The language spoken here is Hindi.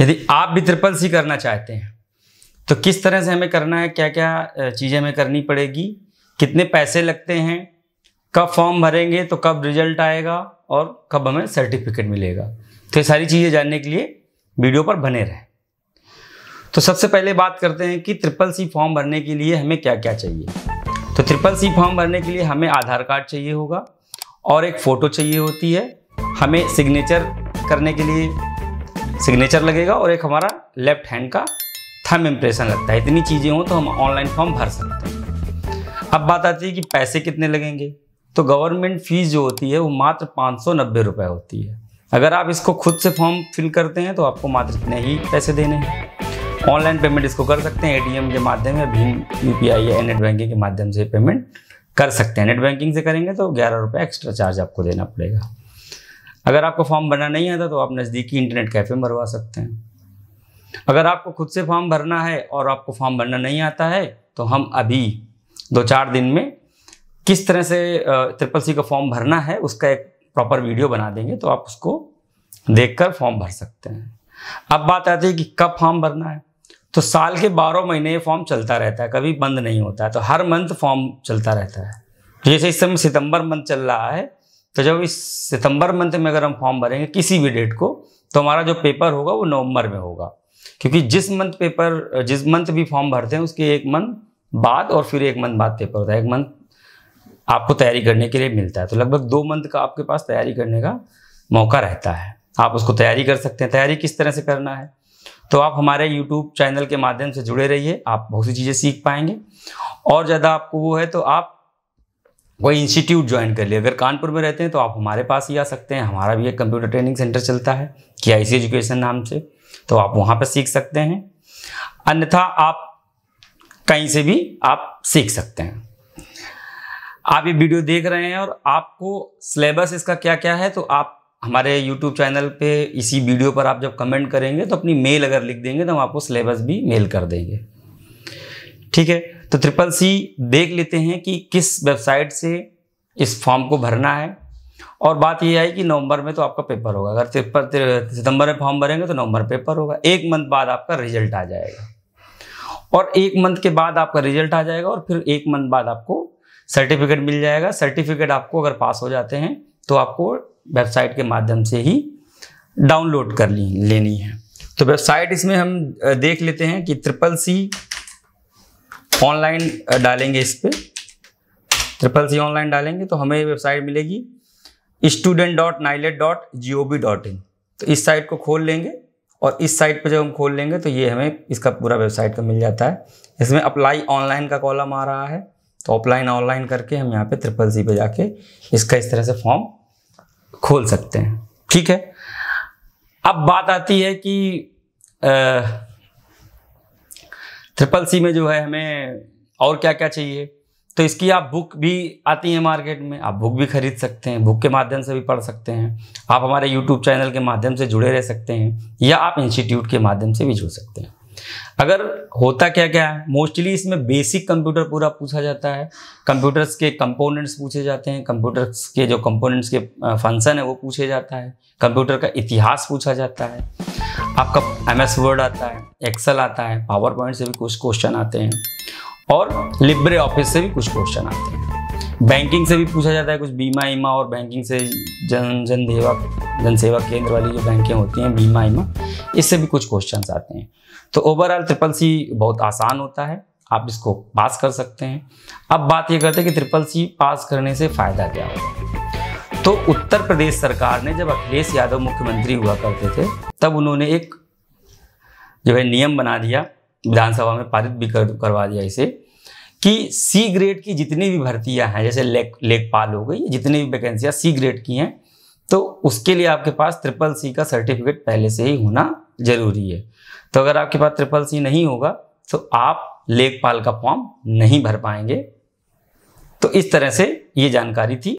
यदि आप भी ट्रिपल सी करना चाहते हैं तो किस तरह से हमें करना है क्या क्या चीज़ें हमें करनी पड़ेगी कितने पैसे लगते हैं कब फॉर्म भरेंगे तो कब रिजल्ट आएगा और कब हमें सर्टिफिकेट मिलेगा तो ये सारी चीज़ें जानने के लिए वीडियो पर बने रहें तो सबसे पहले बात करते हैं कि ट्रिपल सी फॉर्म भरने के लिए हमें क्या क्या चाहिए तो ट्रिपल सी फॉर्म भरने के लिए हमें आधार कार्ड चाहिए होगा और एक फ़ोटो चाहिए होती है हमें सिग्नेचर करने के लिए सिग्नेचर लगेगा और एक हमारा लेफ्ट हैंड का थम इम्प्रेशन लगता है इतनी चीज़ें हों तो हम ऑनलाइन फॉर्म भर सकते हैं अब बात आती है कि पैसे कितने लगेंगे तो गवर्नमेंट फीस जो होती है वो मात्र पाँच सौ नब्बे रुपये होती है अगर आप इसको खुद से फॉर्म फिल करते हैं तो आपको मात्र इतने ही पैसे देने हैं ऑनलाइन पेमेंट इसको कर सकते हैं एटीएम के माध्यम या भीम यूपीआई या नेट बैंकिंग के माध्यम से पेमेंट कर सकते हैं नेट बैंकिंग से करेंगे तो ग्यारह रुपये एक्स्ट्रा चार्ज आपको देना पड़ेगा अगर आपको फॉर्म भरना नहीं आता तो आप नज़दीकी इंटरनेट कैफ़े में भरवा सकते हैं अगर आपको खुद से फॉर्म भरना है और आपको फॉर्म भरना नहीं आता है तो हम अभी दो चार दिन में किस तरह से ट्रिपल सी का फॉर्म भरना है उसका एक प्रॉपर वीडियो बना देंगे तो आप उसको देख फॉर्म भर सकते हैं अब बात आती है कि कब फॉर्म भरना है तो साल के बारह महीने ये फॉर्म चलता रहता है कभी बंद नहीं होता है तो हर मंथ फॉर्म चलता रहता है जैसे इस समय सितंबर मंथ चल रहा है तो जब इस सितंबर मंथ में अगर हम फॉर्म भरेंगे किसी भी डेट को तो हमारा जो पेपर होगा वो नवंबर में होगा क्योंकि जिस मंथ पेपर जिस मंथ भी फॉर्म भरते हैं उसके एक मंथ बाद और फिर एक मंथ बाद पेपर होता है एक मंथ आपको तैयारी करने के लिए मिलता है तो लगभग दो मंथ का आपके पास तैयारी करने का मौका रहता है आप उसको तैयारी कर सकते हैं तैयारी किस तरह से करना है तो आप हमारे यूट्यूब चैनल के माध्यम से जुड़े रहिए आप बहुत सी चीज़ें सीख पाएंगे और ज़्यादा आपको वो है तो आप कोई इंस्टीट्यूट ज्वाइन कर लिया अगर कानपुर में रहते हैं तो आप हमारे पास ही आ सकते हैं हमारा भी एक कंप्यूटर ट्रेनिंग सेंटर चलता है के आई सी एजुकेशन नाम से तो आप वहाँ पर सीख सकते हैं अन्यथा आप कहीं से भी आप सीख सकते हैं आप ये वीडियो देख रहे हैं और आपको सिलेबस इसका क्या क्या है तो आप हमारे यूट्यूब चैनल पे इसी वीडियो पर आप जब कमेंट करेंगे तो अपनी मेल अगर लिख देंगे तो हम आपको सिलेबस भी मेल कर देंगे ठीक है तो ट्रिपल सी देख लेते हैं कि किस वेबसाइट से इस फॉर्म को भरना है और बात यह आई कि नवंबर में तो आपका पेपर होगा अगर ट्रिपल सितंबर में फॉर्म भरेंगे तो नवंबर पेपर होगा एक मंथ बाद आपका रिजल्ट आ जाएगा और एक मंथ के बाद आपका रिजल्ट आ जाएगा और फिर एक मंथ बाद आपको सर्टिफिकेट मिल जाएगा सर्टिफिकेट आपको अगर पास हो जाते हैं तो आपको वेबसाइट के माध्यम से ही डाउनलोड कर ली लेनी है तो वेबसाइट इसमें हम देख लेते हैं कि ट्रिपल सी ऑनलाइन uh, डालेंगे इस पर ट्रिपल सी ऑनलाइन डालेंगे तो हमें वेबसाइट मिलेगी student dot NIELIT dot G O B dot in तो इस साइट को खोल लेंगे और इस साइट पर जब हम खोल लेंगे तो ये हमें इसका पूरा वेबसाइट का मिल जाता है इसमें अप्लाई ऑनलाइन का कॉलम आ रहा है तो ऑफलाइन ऑनलाइन करके हम यहाँ पे ट्रिपल सी पे जाके इसका इस तरह से फॉर्म खोल सकते हैं ठीक है अब बात आती है कि आ, uh, ट्रिपल सी में जो है हमें और क्या क्या चाहिए तो इसकी आप बुक भी आती है मार्केट में आप बुक भी खरीद सकते हैं बुक के माध्यम से भी पढ़ सकते हैं आप हमारे यूट्यूब चैनल के माध्यम से जुड़े रह सकते हैं या आप इंस्टीट्यूट के माध्यम से भी जुड़ सकते हैं अगर होता क्या क्या है मोस्टली इसमें बेसिक कंप्यूटर पूरा पूछा जाता है कंप्यूटर्स के कंपोनेंट्स पूछे जाते हैं कंप्यूटर्स के जो कंपोनेंट्स के फंक्शन है वो पूछे जाता है कंप्यूटर का इतिहास पूछा जाता है आपका एम एस वर्ड आता है एक्सेल आता है पावर पॉइंट से भी कुछ क्वेश्चन आते हैं और लिब्रे ऑफिस से भी कुछ क्वेश्चन आते हैं बैंकिंग से भी पूछा जाता है कुछ बीमा ईमा और बैंकिंग से जन जन देवा जन सेवा केंद्र वाली जो बैंकें होती हैं बीमा ईमा इससे भी कुछ क्वेश्चन आते हैं तो ओवरऑल ट्रिपल सी बहुत आसान होता है आप इसको पास कर सकते हैं अब बात ये करते हैं कि ट्रिपल सी पास करने से फ़ायदा क्या होगा तो उत्तर प्रदेश सरकार ने जब अखिलेश यादव मुख्यमंत्री हुआ करते थे तब उन्होंने एक जो है नियम बना दिया विधानसभा में पारित भी कर, करवा दिया इसे कि सी ग्रेड की जितनी भी भर्तियां हैं जैसे लेक लेखपाल हो गई जितनी भी वैकेंसियां सी ग्रेड की हैं तो उसके लिए आपके पास ट्रिपल सी का सर्टिफिकेट पहले से ही होना जरूरी है तो अगर आपके पास ट्रिपल सी नहीं होगा तो आप लेखपाल का फॉर्म नहीं भर पाएंगे तो इस तरह से ये जानकारी थी